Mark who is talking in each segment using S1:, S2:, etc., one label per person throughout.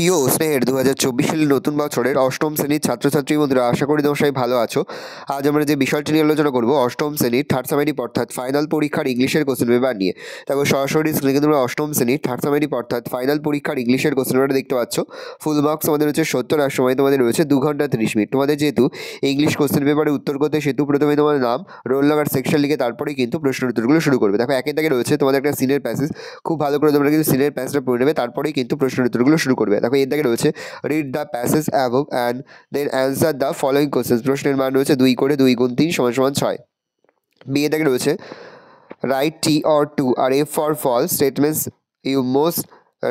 S1: প্রিয় স্নেহের দু হাজার চব্বিশ সালের নতুন বছরের অষ্টম শ্রেণীর ছাত্রছাত্রী বন্ধুরা আশা করি দশাই ভালো আছো আজ আমরা যে বিষয়টি নিয়ে আলোচনা করবো অষ্টম শ্রেণীর থার্ড সেমেটিভ অর্থাৎ ফাইনাল পরীক্ষার ইংলিশের কোশ্চেন পেপার নিয়ে তারপর সরাসরি স্ক্রিনে আমরা অষ্টম শ্রেণীর থার্ড সেমেটিভ অর্থাৎ ফাইনাল পরীক্ষার ইংলিশের কোশ্চেন পেপারটা দেখতে পাচ্ছ ফুল মার্কস আমাদের রয়েছে সত্তর আর সময় তোমাদের রয়েছে দু ঘন্টা তিরিশ মিনিট তোমাদের যেহেতু ইংলিশ কোশ্চেন পেপারে উত্তর করতে সেহেতু প্রথমে তোমার নাম রোল নাম্বার সেকশন লিখে তারপরেই কিন্তু প্রশ্ন উত্তরগুলো শুরু করবে দেখো একে রয়েছে তোমাদের একটা সিনের প্যাসেজ খুব ভালো করে তোমরা কিন্তু সিনের প্যাসেজটা পড়ে নেবে তারপরেই কিন্তু প্রশ্ন উত্তরগুলো শুরু করবে দেখো এর রয়েছে read the passage above and then answer the following question প্রশ্নের মান রয়েছে দুই করে দুই গুণ তিন সমান সমান ছয় বিয়ে দেখে রয়েছে রাইট টি অর টু আর F for false statements you must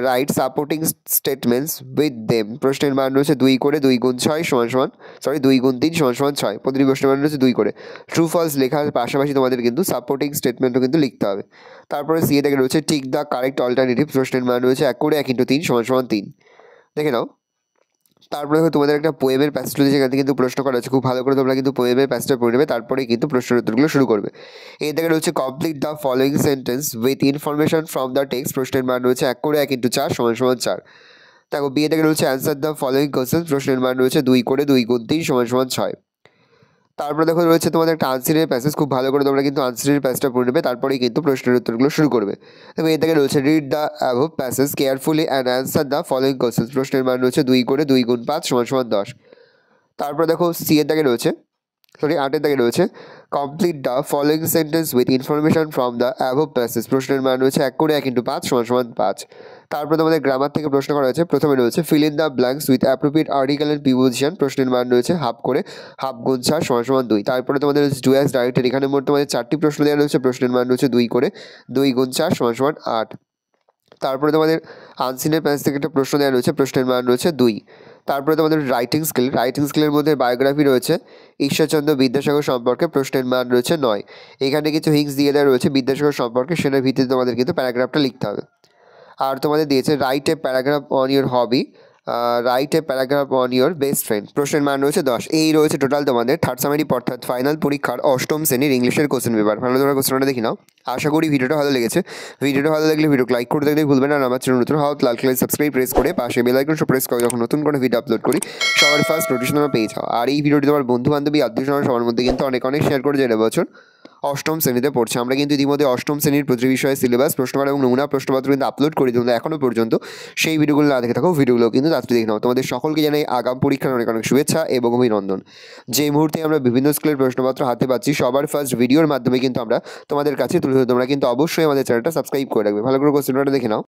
S1: write supporting statements with them প্রশ্নের মান রয়েছে দুই করে দুই গুণ ছয় সমান সমান সরি দুই গুণ তিন সমান সমান ছয় প্রতিটি প্রশ্নের মান রয়েছে দুই করে ট্রু ফলস লেখার পাশাপাশি তোমাদের কিন্তু সাপোর্টিং স্টেটমেন্টও কিন্তু লিখতে হবে তারপরে থেকে রয়েছে টিক দ্য কারেক্ট অল্টারনেটিভ প্রশ্নের মান রয়েছে এক করে এক ইন্টু তিন সমান সমান তিন দেখে নাও তারপরে তোমাদের একটা পোয়েমের প্যাসেজ রয়েছে সেখানে কিন্তু প্রশ্ন করা হচ্ছে খুব ভালো করে তোমরা কিন্তু পোয়েমের প্যাসেজটা পড়ে নেবে তারপরে কিন্তু প্রশ্নের উত্তরগুলো শুরু করবে এই দেখে রয়েছে complete the following sentence with information from the text প্রশ্নের মান রয়েছে এক করে এক ইন্টু চার সমান সমান চার দেখো বিয়ে থেকে রয়েছে অ্যান্সার দ্য ফলোয়িং কোয়েশ্চেন প্রশ্নের মান রয়েছে দুই করে দুই গুণ তিন সমান সমান ছয় তারপরে দেখো রয়েছে তোমাদের একটা আনসিরের প্যাসেজ খুব ভালো করে তোমরা কিন্তু আনসিরের প্যাসেজটা পড়ে নেবে তারপরেই কিন্তু প্রশ্নের উত্তরগুলো শুরু করবে দেখো এর থেকে রয়েছে read the above passage carefully and answer the following question প্রশ্নের মান রয়েছে দুই করে দুই গুণ পাঁচ সমান সমান দশ তারপরে দেখো সি এর দাগে রয়েছে সরি আটের দাগে রয়েছে complete the following sentence with information from the above passage প্রশ্নের মান রয়েছে এক করে এক ইন্টু পাঁচ সমান সমান পাঁচ তারপর তোমাদের গ্রামার থেকে প্রশ্ন করা হয়েছে প্রথমে রয়েছে fill in the blanks with appropriate article and preposition প্রশ্নের মান রয়েছে হাফ করে হাফ গুণ চার সমান সমান দুই তারপরে তোমাদের রয়েছে ডু অ্যাজ ডাইরেক্টেড এখানে মোট তোমাদের চারটি প্রশ্ন দেওয়া রয়েছে প্রশ্নের মান রয়েছে দুই করে দুই গুণ চার সমান সমান আট তারপরে তোমাদের আনসিনের প্যাস থেকে একটা প্রশ্ন দেওয়া রয়েছে প্রশ্নের মান রয়েছে দুই তারপরে তোমাদের রাইটিং স্কিল রাইটিং স্কিলের মধ্যে বায়োগ্রাফি রয়েছে ঈশ্বরচন্দ্র বিদ্যাসাগর সম্পর্কে প্রশ্নের মান রয়েছে নয় এখানে কিছু হিংস দিয়ে দেওয়া রয়েছে বিদ্যাসাগর সম্পর্কে সেটার ভিত্তিতে তোমাদের কিন্তু প্যারাগ্রাফটা লিখতে হবে আর তোমাদের দিয়েছে write a paragraph on your hobby write a paragraph on your best friend প্রশ্নের মান রয়েছে দশ এই রয়েছে টোটাল তোমাদের থার্ড সামারি অর্থাৎ ফাইনাল পরীক্ষার অষ্টম শ্রেণীর ইংলিশের কোশ্চেন পেপার ফাইনাল তোমরা কোশ্চেনটা দেখি নাও আশা করি ভিডিওটা ভালো লেগেছে ভিডিওটা ভালো লাগলে ভিডিও লাইক করতে দেখলে ভুলবেন আর আমার চ্যানেল নতুন হও লাল কালার সাবস্ক্রাইব প্রেস করে পাশে বেল আইকন প্রেস করে যখন নতুন কোনো ভিডিও আপলোড করি সবার ফার্স্ট নোটিশ আমরা পেয়ে যাও আর এই ভিডিওটি তোমার বন্ধু বান্ধবী আত্মীয় সবার মধ্যে কিন্তু অনেক অনেক শেয়ার করে যাবে বছর অষ্টম শ্রেণীতে পড়ছে আমরা কিন্তু ইতিমধ্যে অষ্টম শ্রেণীর প্রতি বিষয়ে সিলেবাস প্রশ্নপত্র এবং নমুনা প্রশ্নপত্র কিন্তু আপলোড করে তোমরা এখনও পর্যন্ত সেই ভিডিওগুলো না দেখে থাকো ভিডিওগুলো কিন্তু রাত্রে দেখে নাও তোমাদের সকলকে জানাই আগাম পরীক্ষার অনেক অনেক শুভেচ্ছা এবং অভিনন্দন যে মুহূর্তে আমরা বিভিন্ন স্কুলের প্রশ্নপত্র হাতে পাচ্ছি সবার ফার্স্ট ভিডিওর মাধ্যমে কিন্তু আমরা তোমাদের কাছে তুলে ধরো তোমরা কিন্তু অবশ্যই আমাদের চ্যানেলটা সাবস্ক্রাইব করে রাখবে ভালো করে কোশ্চেনটা দেখে নাও